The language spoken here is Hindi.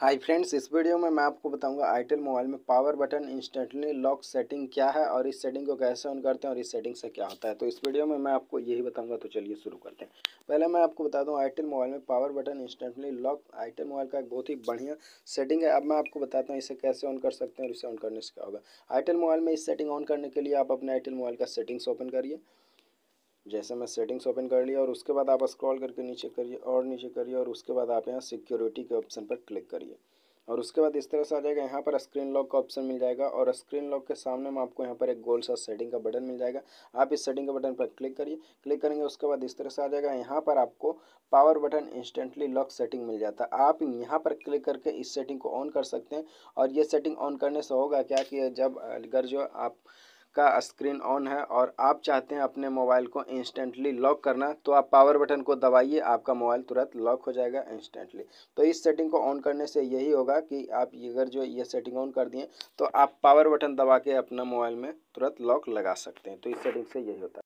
हाय फ्रेंड्स इस वीडियो में मैं आपको बताऊंगा आईटेल मोबाइल में power button instantly lock setting क्या है और इस सेटिंग को कैसे ऑन करते हैं और इस सेटिंग से क्या होता है तो इस वीडियो में मैं आपको यही बताऊंगा तो चलिए शुरू करते हैं पहले मैं आपको बता दूं आईटेल मोबाइल में power button instantly lock itel mobile का एक बहुत ही बढ़िया सेटिंग है अब मैं आपको बताता हूँ इसे कैसे ऑन कर सकते हैं और इसे ऑन करने से क्या होगा आईटेल मोबाइल में इस सेटिंग ऑन करने के लिए आप अपने आईटेल मोबाइल का सेटिंग्स ओपन करिए जैसे मैं सेटिंग्स ओपन कर लिया और उसके बाद आप स्क्रॉल करके नीचे करिए और नीचे करिए और उसके बाद आप यहाँ सिक्योरिटी के ऑप्शन पर क्लिक करिए और उसके बाद इस तरह से आ जाएगा यहाँ पर स्क्रीन लॉक का ऑप्शन मिल जाएगा और स्क्रीन लॉक के सामने में आपको यहाँ पर एक गोल सा सेटिंग का बटन मिल जाएगा आप इस सेटिंग के बटन पर क्लिक करिए क्लिक करेंगे उसके बाद इस तरह से आ जाएगा यहाँ पर आपको power button instantly lock setting मिल जाता है आप यहाँ पर क्लिक करके इस सेटिंग को ऑन कर सकते हैं और ये सेटिंग ऑन करने से होगा क्या कि जब अगर जो आप का स्क्रीन ऑन है और आप चाहते हैं अपने मोबाइल को इंस्टेंटली लॉक करना तो आप पावर बटन को दबाइए आपका मोबाइल तुरंत लॉक हो जाएगा इंस्टेंटली तो इस सेटिंग को ऑन करने से यही होगा कि आप अगर जो ये सेटिंग ऑन कर दिए तो आप पावर बटन दबा के अपना मोबाइल में तुरंत लॉक लगा सकते हैं तो इस सेटिंग से यही होता है